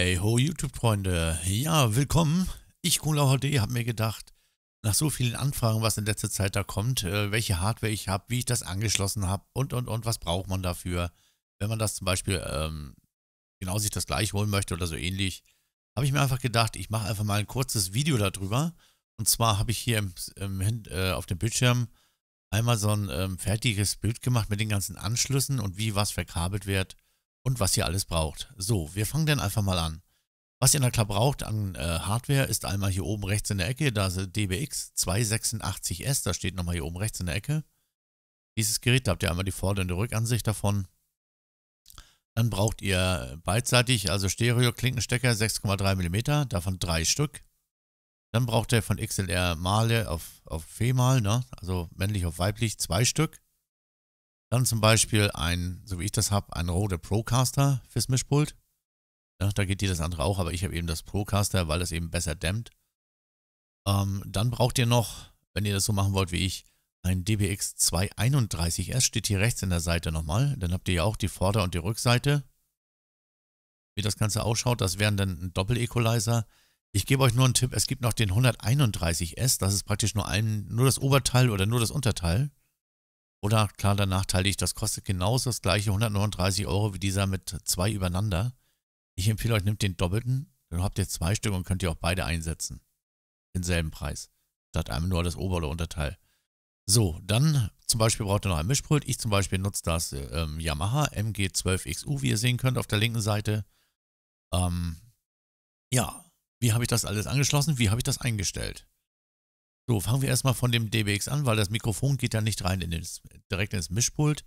Hey ho YouTube-Freunde, ja, willkommen. Ich, HD, habe mir gedacht, nach so vielen Anfragen, was in letzter Zeit da kommt, äh, welche Hardware ich habe, wie ich das angeschlossen habe und, und, und, was braucht man dafür, wenn man das zum Beispiel ähm, genau sich das gleich holen möchte oder so ähnlich, habe ich mir einfach gedacht, ich mache einfach mal ein kurzes Video darüber. Und zwar habe ich hier im, im, äh, auf dem Bildschirm einmal so ein ähm, fertiges Bild gemacht mit den ganzen Anschlüssen und wie was verkabelt wird und was ihr alles braucht. So, wir fangen dann einfach mal an. Was ihr in der klar braucht an äh, Hardware ist einmal hier oben rechts in der Ecke, da ist DBX 286S, da steht nochmal hier oben rechts in der Ecke. Dieses Gerät, da habt ihr einmal die Vorder- und die Rückansicht davon. Dann braucht ihr beidseitig, also Stereo-Klinkenstecker 6,3 mm, davon drei Stück. Dann braucht ihr von XLR Male auf, auf Femal, ne? also männlich auf weiblich, zwei Stück. Dann zum Beispiel ein, so wie ich das habe, ein Rode Procaster fürs Mischpult. Ja, da geht dir das andere auch, aber ich habe eben das Procaster, weil das eben besser dämmt. Ähm, dann braucht ihr noch, wenn ihr das so machen wollt wie ich, ein DBX 231S. Steht hier rechts in der Seite nochmal. Dann habt ihr ja auch die Vorder- und die Rückseite. Wie das Ganze ausschaut, das wären dann ein Doppel-Equalizer. Ich gebe euch nur einen Tipp, es gibt noch den 131S. Das ist praktisch nur, ein, nur das Oberteil oder nur das Unterteil. Oder klar, danach teile ich. Das kostet genauso das gleiche 139 Euro wie dieser mit zwei übereinander. Ich empfehle euch, nehmt den doppelten, dann habt ihr zwei Stück und könnt ihr auch beide einsetzen. Denselben Preis. Statt einem nur das Ober- oder Unterteil. So, dann zum Beispiel braucht ihr noch ein Mischpult. Ich zum Beispiel nutze das ähm, Yamaha MG12XU, wie ihr sehen könnt, auf der linken Seite. Ähm, ja, wie habe ich das alles angeschlossen? Wie habe ich das eingestellt? So, fangen wir erstmal von dem DBX an, weil das Mikrofon geht da nicht rein in den, direkt ins Mischpult.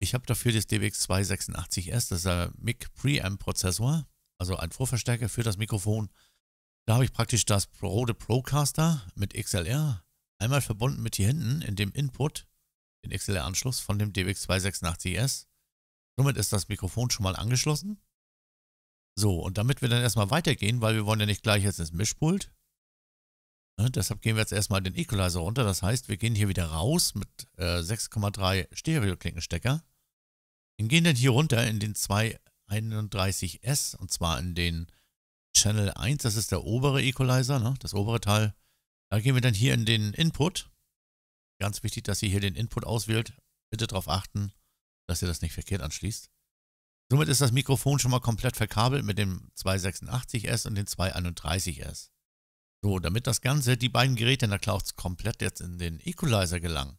Ich habe dafür das DBX 286S, das ist ein MIG Preamp Prozessor, also ein Vorverstärker für das Mikrofon. Da habe ich praktisch das Rode Procaster mit XLR einmal verbunden mit hier hinten in dem Input, den XLR-Anschluss von dem DBX 286S. Somit ist das Mikrofon schon mal angeschlossen. So, und damit wir dann erstmal weitergehen, weil wir wollen ja nicht gleich jetzt ins Mischpult, Ne, deshalb gehen wir jetzt erstmal den Equalizer runter. Das heißt, wir gehen hier wieder raus mit äh, 6,3 Stereo-Klinkenstecker und gehen dann hier runter in den 231S und zwar in den Channel 1. Das ist der obere Equalizer, ne, das obere Teil. Da gehen wir dann hier in den Input. Ganz wichtig, dass ihr hier den Input auswählt. Bitte darauf achten, dass ihr das nicht verkehrt anschließt. Somit ist das Mikrofon schon mal komplett verkabelt mit dem 286S und dem 231S. So, damit das Ganze, die beiden Geräte in der Cloud komplett jetzt in den Equalizer gelangen,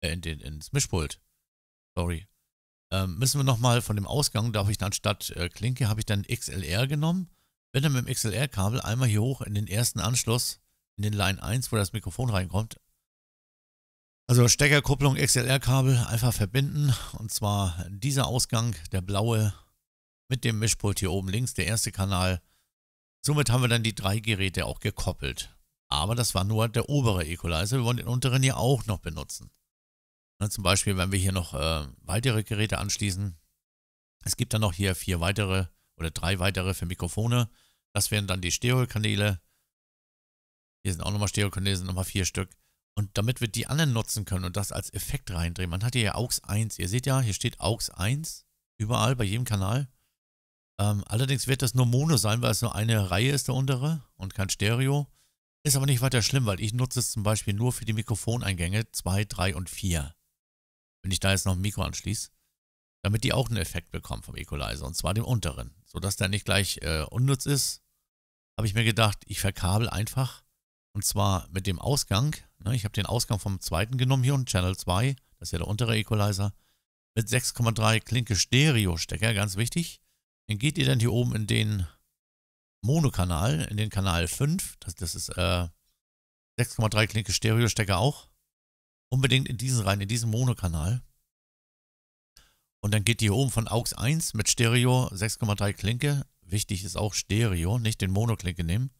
äh, in den, ins Mischpult, sorry, ähm, müssen wir nochmal von dem Ausgang, da habe ich dann statt äh, Klinke, habe ich dann XLR genommen, bin dann mit dem XLR-Kabel einmal hier hoch in den ersten Anschluss, in den Line 1, wo das Mikrofon reinkommt. Also Steckerkupplung, XLR-Kabel einfach verbinden und zwar dieser Ausgang, der blaue, mit dem Mischpult hier oben links, der erste Kanal Somit haben wir dann die drei Geräte auch gekoppelt. Aber das war nur der obere Equalizer. Wir wollen den unteren hier auch noch benutzen. Ne, zum Beispiel, wenn wir hier noch äh, weitere Geräte anschließen. Es gibt dann noch hier vier weitere oder drei weitere für Mikrofone. Das wären dann die Stereokanäle. Hier sind auch nochmal Stereokanäle, sind nochmal vier Stück. Und damit wir die anderen nutzen können und das als Effekt reindrehen. Man hat hier ja AUX 1. Ihr seht ja, hier steht AUX 1 überall bei jedem Kanal. Ähm, allerdings wird das nur Mono sein, weil es nur eine Reihe ist, der untere, und kein Stereo. Ist aber nicht weiter schlimm, weil ich nutze es zum Beispiel nur für die Mikrofoneingänge 2, 3 und 4. Wenn ich da jetzt noch ein Mikro anschließe, damit die auch einen Effekt bekommen vom Equalizer, und zwar dem unteren. Sodass der nicht gleich äh, unnütz ist, habe ich mir gedacht, ich verkabel einfach, und zwar mit dem Ausgang. Ne, ich habe den Ausgang vom zweiten genommen hier und Channel 2, das ist ja der untere Equalizer, mit 6,3 Klinke Stereo-Stecker, ganz wichtig. Dann geht ihr dann hier oben in den Monokanal, in den Kanal 5. Das, das ist äh, 6,3 Klinke Stereo-Stecker auch. Unbedingt in diesen rein, in diesen Monokanal. Und dann geht ihr hier oben von AUX 1 mit Stereo 6,3 Klinke. Wichtig ist auch Stereo, nicht den Monoklinke nehmen.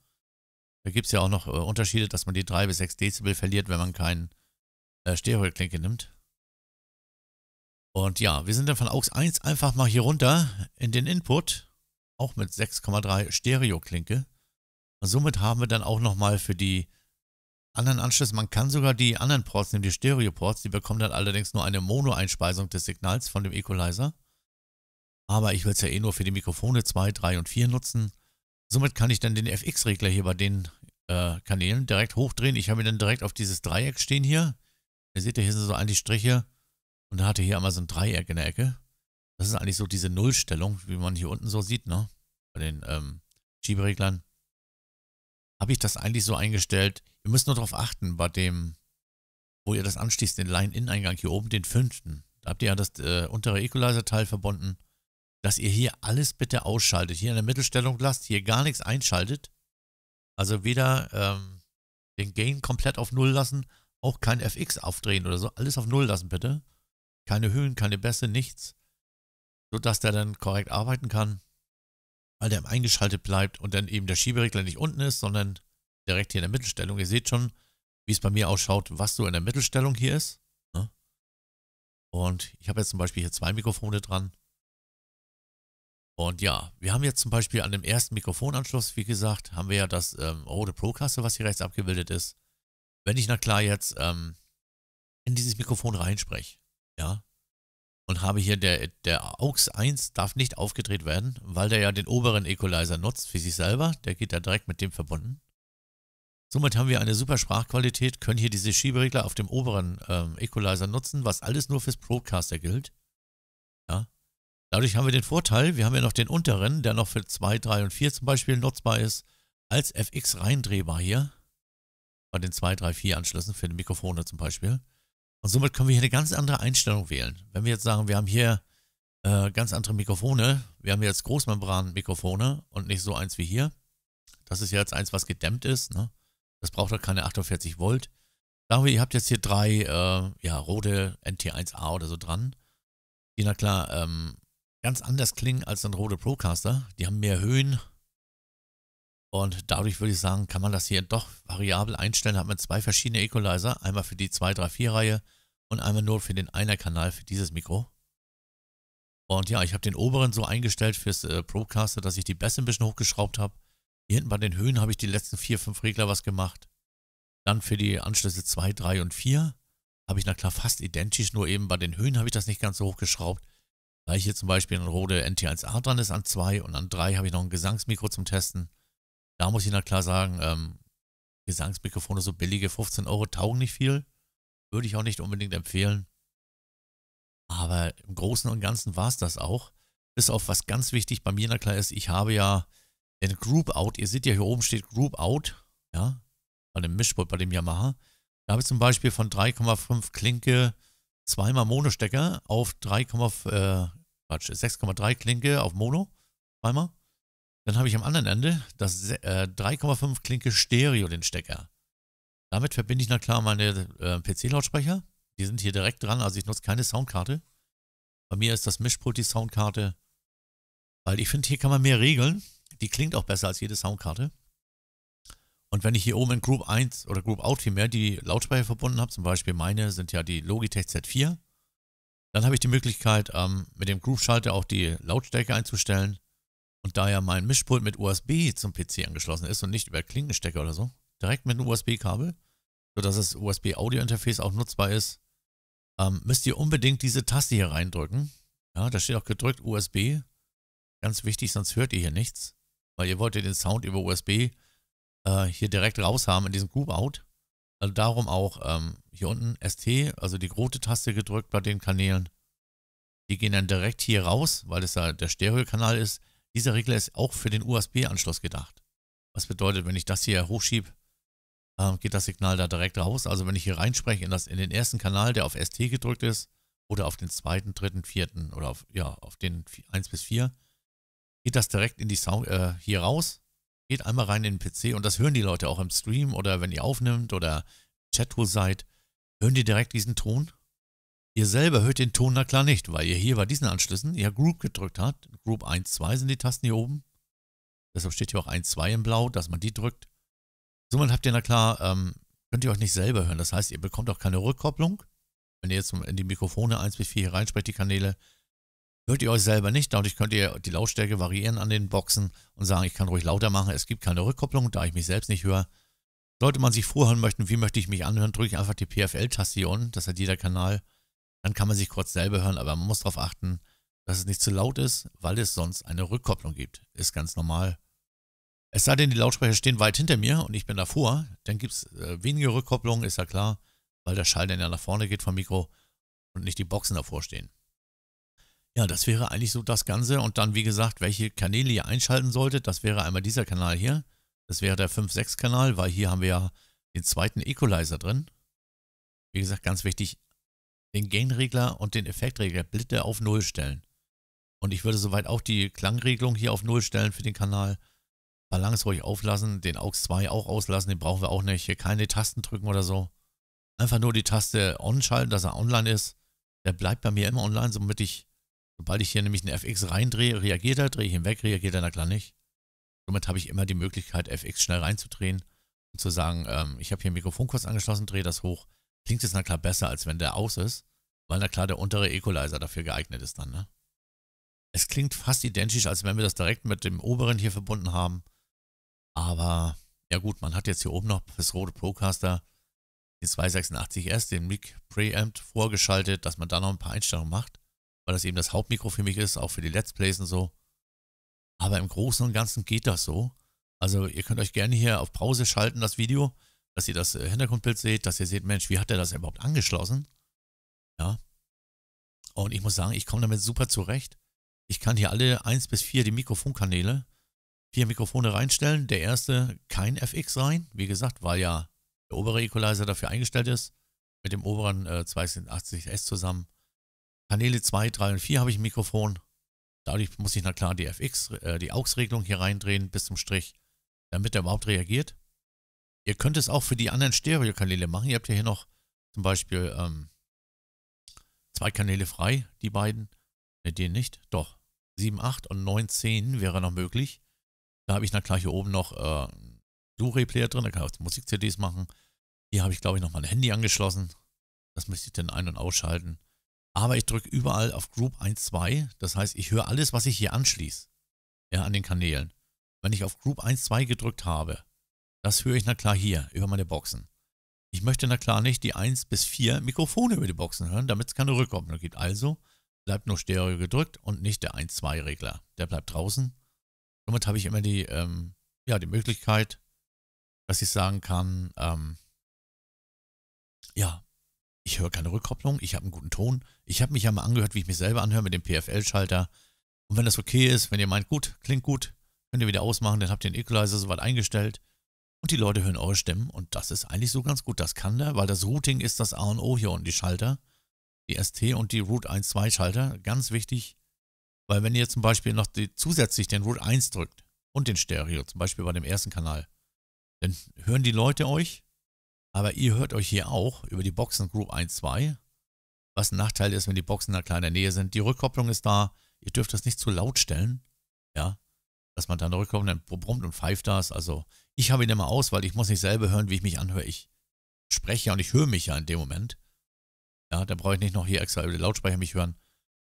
Da gibt es ja auch noch äh, Unterschiede, dass man die 3 bis 6 Dezibel verliert, wenn man keinen äh, Stereo-Klinke nimmt. Und ja, wir sind dann von AUX 1 einfach mal hier runter in den Input, auch mit 6,3 Stereo-Klinke. Und somit haben wir dann auch nochmal für die anderen Anschlüsse, man kann sogar die anderen Ports nehmen, die Stereo-Ports, die bekommen dann allerdings nur eine Mono-Einspeisung des Signals von dem Equalizer. Aber ich will es ja eh nur für die Mikrofone 2, 3 und 4 nutzen. Somit kann ich dann den FX-Regler hier bei den äh, Kanälen direkt hochdrehen. Ich habe ihn dann direkt auf dieses Dreieck stehen hier. Ihr seht ja, hier sind so an die Striche. Und da hatte hier einmal so ein Dreieck in der Ecke. Das ist eigentlich so diese Nullstellung, wie man hier unten so sieht, ne? Bei den ähm, Schiebereglern. Habe ich das eigentlich so eingestellt? Ihr müsst nur darauf achten, bei dem, wo ihr das anschließt, den Line-In-Eingang hier oben, den fünften. Da habt ihr ja das äh, untere Equalizer-Teil verbunden, dass ihr hier alles bitte ausschaltet. Hier in der Mittelstellung lasst, hier gar nichts einschaltet. Also weder ähm, den Gain komplett auf Null lassen, auch kein FX aufdrehen oder so. Alles auf Null lassen, bitte. Keine Höhen, keine Bässe, nichts. Sodass der dann korrekt arbeiten kann, weil der eingeschaltet bleibt und dann eben der Schieberegler nicht unten ist, sondern direkt hier in der Mittelstellung. Ihr seht schon, wie es bei mir ausschaut, was so in der Mittelstellung hier ist. Ne? Und ich habe jetzt zum Beispiel hier zwei Mikrofone dran. Und ja, wir haben jetzt zum Beispiel an dem ersten Mikrofonanschluss, wie gesagt, haben wir ja das ähm, rote Pro-Kasse, was hier rechts abgebildet ist. Wenn ich na klar jetzt ähm, in dieses Mikrofon reinspreche, ja, und habe hier der, der AUX 1 darf nicht aufgedreht werden, weil der ja den oberen Equalizer nutzt für sich selber. Der geht da direkt mit dem verbunden. Somit haben wir eine super Sprachqualität, können hier diese Schieberegler auf dem oberen ähm, Equalizer nutzen, was alles nur fürs Procaster gilt. Ja. Dadurch haben wir den Vorteil, wir haben ja noch den unteren, der noch für 2, 3 und 4 zum Beispiel nutzbar ist, als FX reindrehbar hier. Bei den 2, 3, 4 Anschlüssen für die Mikrofone zum Beispiel. Und somit können wir hier eine ganz andere Einstellung wählen. Wenn wir jetzt sagen, wir haben hier äh, ganz andere Mikrofone, wir haben jetzt Großmembran-Mikrofone und nicht so eins wie hier. Das ist jetzt eins, was gedämmt ist. Ne? Das braucht doch halt keine 48 Volt. Sagen wir, ihr habt jetzt hier drei äh, ja, rote NT1A oder so dran, die na klar ähm, ganz anders klingen als ein rote Procaster. Die haben mehr Höhen, und dadurch würde ich sagen, kann man das hier doch variabel einstellen. Da hat man zwei verschiedene Equalizer. Einmal für die 234-Reihe und einmal nur für den Einer-Kanal für dieses Mikro. Und ja, ich habe den oberen so eingestellt fürs äh, Procaster, dass ich die Bässe ein bisschen hochgeschraubt habe. Hier hinten bei den Höhen habe ich die letzten vier, fünf Regler was gemacht. Dann für die Anschlüsse 2, 3 und 4 habe ich na klar fast identisch, nur eben bei den Höhen habe ich das nicht ganz so hochgeschraubt. Weil hier zum Beispiel ein Rode NT1A dran ist an 2 und an 3 habe ich noch ein Gesangsmikro zum Testen da muss ich noch klar sagen, ähm, Gesangsmikrofone, so billige 15 Euro taugen nicht viel. Würde ich auch nicht unbedingt empfehlen. Aber im Großen und Ganzen war es das auch. Bis auf was ganz wichtig bei mir, na klar ist, ich habe ja den Group Out. Ihr seht ja, hier oben steht Group Out. Ja, bei dem Mischpult, bei dem Yamaha. Da habe ich zum Beispiel von 3,5 Klinke zweimal Mono-Stecker auf 3, äh, Quatsch, 6,3 Klinke auf Mono zweimal dann habe ich am anderen Ende das äh, 3,5 Klinke Stereo, den Stecker. Damit verbinde ich na klar meine äh, PC-Lautsprecher. Die sind hier direkt dran, also ich nutze keine Soundkarte. Bei mir ist das Mischpult die Soundkarte, weil ich finde, hier kann man mehr regeln. Die klingt auch besser als jede Soundkarte. Und wenn ich hier oben in Group 1 oder Group Out vielmehr die Lautsprecher verbunden habe, zum Beispiel meine sind ja die Logitech Z4, dann habe ich die Möglichkeit, ähm, mit dem group schalter auch die Lautstärke einzustellen. Und da ja mein Mischpult mit USB zum PC angeschlossen ist und nicht über Klinkenstecker oder so, direkt mit einem USB-Kabel, sodass das USB-Audio-Interface auch nutzbar ist, ähm, müsst ihr unbedingt diese Taste hier reindrücken. Ja, da steht auch gedrückt USB. Ganz wichtig, sonst hört ihr hier nichts, weil ihr wollt ja den Sound über USB äh, hier direkt raus haben in diesem Group-Out. Also darum auch ähm, hier unten ST, also die rote Taste gedrückt bei den Kanälen. Die gehen dann direkt hier raus, weil es ja der Stereokanal ist. Dieser Regler ist auch für den USB-Anschluss gedacht. Was bedeutet, wenn ich das hier hochschiebe, ähm, geht das Signal da direkt raus. Also wenn ich hier reinspreche in, das, in den ersten Kanal, der auf ST gedrückt ist, oder auf den zweiten, dritten, vierten oder auf, ja, auf den 1 bis 4, geht das direkt in die Sound, äh, hier raus, geht einmal rein in den PC und das hören die Leute auch im Stream oder wenn ihr aufnimmt oder Chat-Tool seid, hören die direkt diesen Ton Ihr selber hört den Ton na klar nicht, weil ihr hier bei diesen Anschlüssen ja Group gedrückt habt. Group 1, 2 sind die Tasten hier oben. Deshalb steht hier auch 1, 2 in blau, dass man die drückt. Somit habt ihr na klar, ähm, könnt ihr euch nicht selber hören. Das heißt, ihr bekommt auch keine Rückkopplung. Wenn ihr jetzt in die Mikrofone 1 bis 4 hier reinsprecht, die Kanäle, hört ihr euch selber nicht. Dadurch könnt ihr die Lautstärke variieren an den Boxen und sagen, ich kann ruhig lauter machen. Es gibt keine Rückkopplung, da ich mich selbst nicht höre. Sollte man sich vorhören möchten, wie möchte ich mich anhören, drücke ich einfach die PFL-Taste hier unten. Das hat jeder Kanal. Dann kann man sich kurz selber hören, aber man muss darauf achten, dass es nicht zu laut ist, weil es sonst eine Rückkopplung gibt. Ist ganz normal. Es sei denn, die Lautsprecher stehen weit hinter mir und ich bin davor, dann gibt es äh, wenige Rückkopplungen, ist ja klar, weil der Schall dann ja nach vorne geht vom Mikro und nicht die Boxen davor stehen. Ja, das wäre eigentlich so das Ganze. Und dann, wie gesagt, welche Kanäle ihr einschalten solltet, das wäre einmal dieser Kanal hier. Das wäre der 5 6 kanal weil hier haben wir ja den zweiten Equalizer drin. Wie gesagt, ganz wichtig, den Gain-Regler und den Effektregler bitte auf Null stellen. Und ich würde soweit auch die Klangregelung hier auf Null stellen für den Kanal. Balance ruhig auflassen, den AUX 2 auch auslassen, den brauchen wir auch nicht. Hier keine Tasten drücken oder so. Einfach nur die Taste On schalten, dass er online ist. Der bleibt bei mir immer online, somit ich, sobald ich hier nämlich einen FX reindrehe, reagiert er, drehe ich ihn weg, reagiert er, na klar nicht. Somit habe ich immer die Möglichkeit, FX schnell reinzudrehen und zu sagen, ähm, ich habe hier ein Mikrofon kurz angeschlossen, drehe das hoch, Klingt jetzt na klar besser, als wenn der aus ist, weil na klar der untere Equalizer dafür geeignet ist dann, ne? Es klingt fast identisch, als wenn wir das direkt mit dem oberen hier verbunden haben. Aber, ja gut, man hat jetzt hier oben noch das rote Procaster, den 286S, den Mic Preamp vorgeschaltet, dass man da noch ein paar Einstellungen macht, weil das eben das Hauptmikro für mich ist, auch für die Let's Plays und so. Aber im Großen und Ganzen geht das so. Also ihr könnt euch gerne hier auf Pause schalten, das Video dass ihr das äh, Hintergrundbild seht, dass ihr seht, Mensch, wie hat er das überhaupt angeschlossen? Ja. Und ich muss sagen, ich komme damit super zurecht. Ich kann hier alle 1 bis 4 die Mikrofonkanäle, vier Mikrofone reinstellen. Der erste kein FX rein, wie gesagt, weil ja der obere Equalizer dafür eingestellt ist. Mit dem oberen äh, 280S zusammen. Kanäle 2, 3 und 4 habe ich ein Mikrofon. Dadurch muss ich na klar die FX, äh, die AUX-Regelung hier reindrehen bis zum Strich, damit er überhaupt reagiert. Ihr könnt es auch für die anderen Stereokanäle machen. Ihr habt ja hier noch zum Beispiel ähm, zwei Kanäle frei, die beiden. Ne, den nicht. Doch. 7, 8 und 9, 10 wäre noch möglich. Da habe ich dann gleich hier oben noch äh, Blu-ray-Player drin. Da kann ich auch Musik-CDs machen. Hier habe ich, glaube ich, noch mein Handy angeschlossen. Das müsste ich dann ein- und ausschalten. Aber ich drücke überall auf Group 1, 2. Das heißt, ich höre alles, was ich hier anschließe. Ja, an den Kanälen. Wenn ich auf Group 1, 2 gedrückt habe, das höre ich na klar hier, über meine Boxen. Ich möchte na klar nicht die 1 bis 4 Mikrofone über die Boxen hören, damit es keine Rückkopplung gibt. Also bleibt nur Stereo gedrückt und nicht der 1-2-Regler. Der bleibt draußen. Somit habe ich immer die, ähm, ja, die Möglichkeit, dass ich sagen kann, ähm, ja, ich höre keine Rückkopplung, ich habe einen guten Ton. Ich habe mich ja mal angehört, wie ich mich selber anhöre mit dem PFL-Schalter. Und wenn das okay ist, wenn ihr meint, gut, klingt gut, könnt ihr wieder ausmachen, dann habt ihr den Equalizer soweit eingestellt. Und die Leute hören eure Stimmen und das ist eigentlich so ganz gut. Das kann der, weil das Routing ist das A und O hier unten, die Schalter. Die ST und die Route 1, 2 Schalter. Ganz wichtig, weil wenn ihr zum Beispiel noch die, zusätzlich den Route 1 drückt und den Stereo, zum Beispiel bei dem ersten Kanal, dann hören die Leute euch, aber ihr hört euch hier auch über die Boxen Group 1, 2. Was ein Nachteil ist, wenn die Boxen in einer kleinen Nähe sind. Die Rückkopplung ist da. Ihr dürft das nicht zu laut stellen. Ja, dass man dann rückkommt, dann brummt und pfeift das. Also ich habe ihn immer aus, weil ich muss nicht selber hören, wie ich mich anhöre. Ich spreche und ich höre mich ja in dem Moment. Ja, da brauche ich nicht noch hier extra über den Lautsprecher mich hören.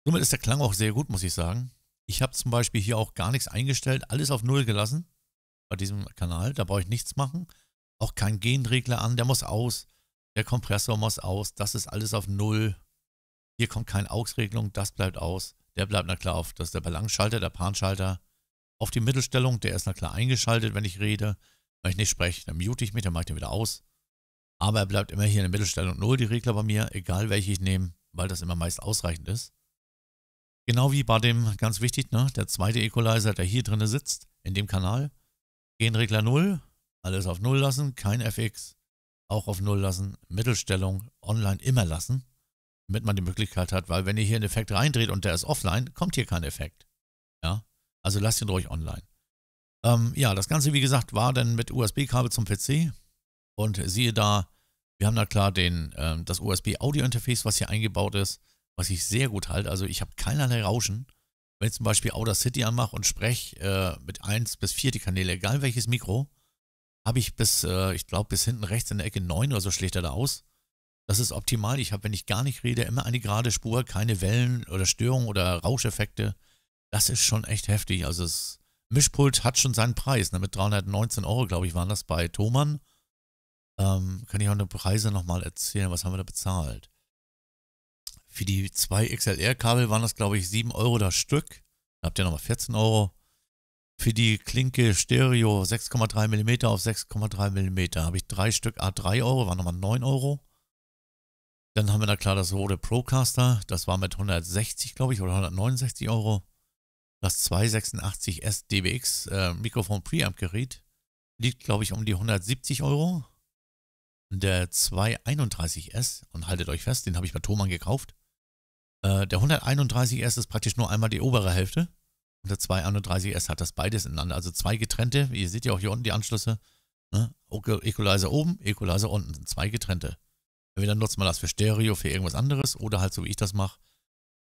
Somit ist der Klang auch sehr gut, muss ich sagen. Ich habe zum Beispiel hier auch gar nichts eingestellt, alles auf Null gelassen bei diesem Kanal. Da brauche ich nichts machen. Auch kein Genregler an, der muss aus. Der Kompressor muss aus. Das ist alles auf Null. Hier kommt keine AUX-Regelung, das bleibt aus. Der bleibt na klar auf. Das ist der Balanceschalter, der Panschalter. Auf die Mittelstellung, der ist na klar eingeschaltet, wenn ich rede. Wenn ich nicht spreche, dann mute ich mich, dann mache ich den wieder aus. Aber er bleibt immer hier in der Mittelstellung 0, die Regler bei mir, egal welche ich nehme, weil das immer meist ausreichend ist. Genau wie bei dem, ganz wichtig, ne, der zweite Equalizer, der hier drin sitzt, in dem Kanal. gehen Regler 0, alles auf 0 lassen, kein FX, auch auf 0 lassen, Mittelstellung, online immer lassen, damit man die Möglichkeit hat, weil wenn ihr hier einen Effekt reindreht und der ist offline, kommt hier kein Effekt. Ja, also lasst ihn ruhig online. Ähm, ja, das Ganze, wie gesagt, war dann mit USB-Kabel zum PC. Und siehe da, wir haben da klar den, ähm, das USB-Audio-Interface, was hier eingebaut ist, was ich sehr gut halte. Also ich habe keinerlei Rauschen. Wenn ich zum Beispiel Outer City anmache und spreche äh, mit 1 bis 4 die Kanäle, egal welches Mikro, habe ich bis, äh, ich glaube, bis hinten rechts in der Ecke 9 oder so schlägt er da aus. Das ist optimal. Ich habe, wenn ich gar nicht rede, immer eine gerade Spur, keine Wellen oder Störungen oder Rauscheffekte. Das ist schon echt heftig. Also es Mischpult hat schon seinen Preis. Ne? Mit 319 Euro, glaube ich, waren das bei Thomann. Ähm, kann ich auch eine Preise nochmal erzählen? Was haben wir da bezahlt? Für die zwei XLR-Kabel waren das, glaube ich, 7 Euro das Stück. Da habt ihr nochmal 14 Euro. Für die Klinke Stereo 6,3 mm auf 6,3 mm habe ich drei Stück A3 Euro, waren nochmal 9 Euro. Dann haben wir da klar das Rode Procaster, das war mit 160, glaube ich, oder 169 Euro das 286S DBX äh, Mikrofon Preamp-Gerät liegt, glaube ich, um die 170 Euro. Der 231S, und haltet euch fest, den habe ich bei Thomann gekauft. Äh, der 131S ist praktisch nur einmal die obere Hälfte. Und der 231S hat das beides ineinander. Also zwei getrennte, ihr seht ja auch hier unten die Anschlüsse. Ne? Equalizer oben, Equalizer unten, sind zwei getrennte. Entweder nutzt man das für Stereo, für irgendwas anderes oder halt so wie ich das mache.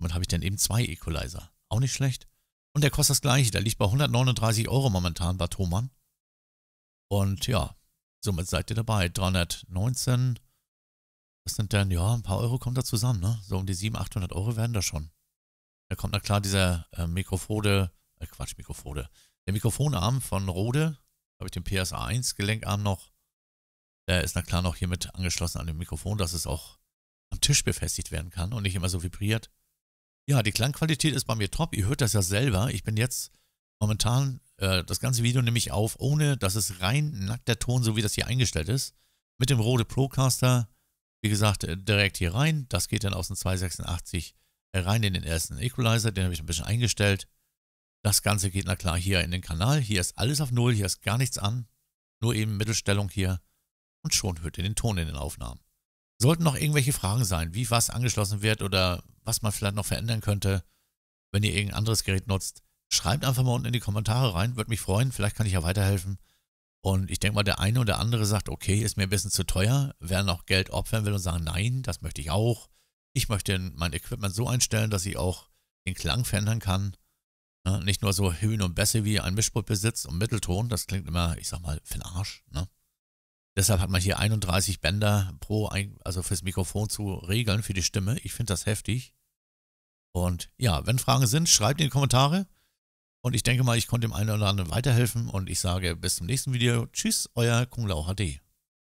Damit habe ich dann eben zwei Equalizer. Auch nicht schlecht. Und der kostet das gleiche. Der liegt bei 139 Euro momentan bei Thomann. Und ja, somit seid ihr dabei. 319, Was sind denn? ja, ein paar Euro kommt da zusammen, ne? So um die 700, 800 Euro werden da schon. Da kommt na klar dieser äh, Mikrofode, äh, Quatsch, Mikrofode. Der Mikrofonarm von Rode, habe ich den PSA1 Gelenkarm noch. Der ist na klar noch hiermit angeschlossen an dem Mikrofon, dass es auch am Tisch befestigt werden kann und nicht immer so vibriert. Ja, die Klangqualität ist bei mir top. Ihr hört das ja selber. Ich bin jetzt momentan äh, das ganze Video nehme ich auf, ohne dass es rein nackter Ton, so wie das hier eingestellt ist. Mit dem Rode Procaster, wie gesagt, äh, direkt hier rein. Das geht dann aus dem 286 äh, rein in den ersten Equalizer. Den habe ich ein bisschen eingestellt. Das Ganze geht na klar hier in den Kanal. Hier ist alles auf Null, hier ist gar nichts an. Nur eben Mittelstellung hier. Und schon hört ihr den Ton in den Aufnahmen. Sollten noch irgendwelche Fragen sein, wie was angeschlossen wird oder was man vielleicht noch verändern könnte, wenn ihr irgendein anderes Gerät nutzt, schreibt einfach mal unten in die Kommentare rein. Würde mich freuen. Vielleicht kann ich ja weiterhelfen. Und ich denke mal, der eine oder andere sagt, okay, ist mir ein bisschen zu teuer. Wer noch Geld opfern will und sagen, nein, das möchte ich auch. Ich möchte mein Equipment so einstellen, dass ich auch den Klang verändern kann. Ne? Nicht nur so Höhen und Bässe wie ein Mischpult besitzt und Mittelton. Das klingt immer, ich sag mal, für den Arsch. Ne? Deshalb hat man hier 31 Bänder pro, ein, also fürs Mikrofon zu regeln, für die Stimme. Ich finde das heftig. Und ja, wenn Fragen sind, schreibt in die Kommentare. Und ich denke mal, ich konnte dem einen oder anderen weiterhelfen. Und ich sage bis zum nächsten Video. Tschüss, euer Kunglau HD.